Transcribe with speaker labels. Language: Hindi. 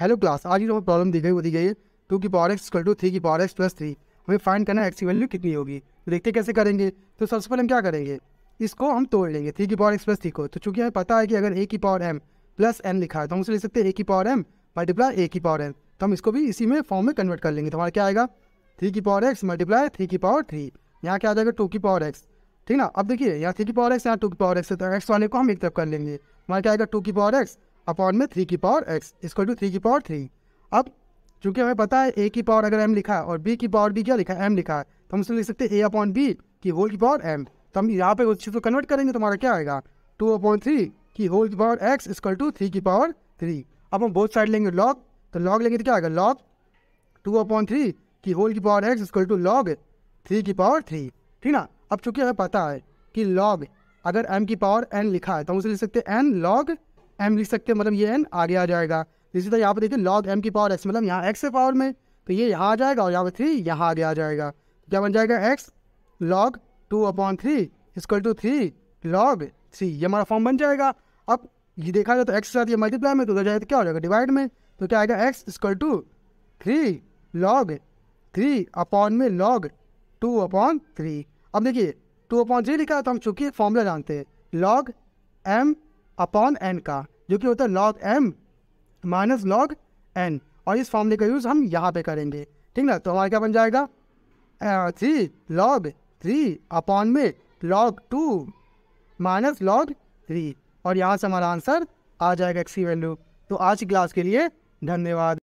Speaker 1: हेलो क्लास आज की जो प्रॉब्लम दी गई वो दी गई है टू की पावर एक्स टू थ्री की पावर एक्स प्लस थ्री हमें फाइंड करना एक्स की वैल्यू कितनी होगी तो देखते कैसे करेंगे तो सबसे पहले हम क्या करेंगे इसको हम तोड़ लेंगे थ्री की पावर एक्स प्लस थ्री को तो चूंकि हमें पता है कि अगर ए की पावर एम प्लस एन लिखा है तो हम उसे लिख सकते हैं ए की पावर एम मल्टीप्लाई ए की पावर एम तो हम इसको भी इसी में फॉर्म में कन्वर्ट कर लेंगे तो हमारा क्या आएगा थ्री की पावर एक्स मल्टीप्लाई थ्री की पावर थ्री यहाँ क्या आ जाएगा टू की पावर एक्स ठीक ना अब देखिए यहाँ थ्री की पावर एक्स यहाँ टू की पावर एक्स है तो एक्स वाले को हम एक तरफ कर लेंगे हमारा क्या आएगा टू की पावर एक्स अपॉन में थ्री की पावर एक्स इसको टू थ्री की पावर थ्री अब चूंकि हमें पता है ए की पावर अगर एम लिखा है और बी की पावर भी क्या लिखा है एम लिखा है तो हम इसमें लिख सकते हैं ए अपॉन बी की होल की पावर एम तो हम यहाँ पे उस चीज़ को कन्वर्ट करेंगे तो हमारा क्या आएगा टू अपॉन थ्री की होल की power x equal to three की पावर थ्री अब हम बोथ साइड लेंगे लॉग तो लॉग लेंगे तो क्या आएगा लॉग टू अपॉन थ्री की होल की power x equal to log three की पावर थ्री ठीक ना अब चूंकि हमें पता है कि लॉग अगर एम की पावर एन लिखा है तो हम उसे लिख सकते हैं एन लॉग एम लिख सकते हैं मतलब ये एन आगे आ जाएगा इसी तरह यहाँ पर देखिए लॉग एम की पावर एक्स मतलब यहाँ एक्स के पावर में तो ये यहाँ आ जाएगा और यहाँ पर थ्री यहाँ आगे आ जाएगा तो क्या बन जाएगा x log two upon three equal to three log three ये हमारा फॉर्म बन जाएगा अब ये देखा जाए तो एक्स के साथ ये मल्टीप्लाई में तो जाए तो क्या हो जाएगा डिवाइड में तो क्या आएगा x equal two three log three upon में लॉग टू अपॉन थ्री अब देखिए टू अपॉन थ्री लिखा है तो हम चूंकि फॉर्मूला जानते हैं लॉग एम अपॉन एन का जो कि होता है log m minus log n और इस फॉर्मूले का यूज़ हम यहाँ पे करेंगे ठीक ना तो हमारा क्या बन जाएगा थ्री लॉग थ्री अपॉन में log two minus log three और यहाँ से हमारा आंसर आ जाएगा एक्स की वैल्यू तो आज की क्लास के लिए धन्यवाद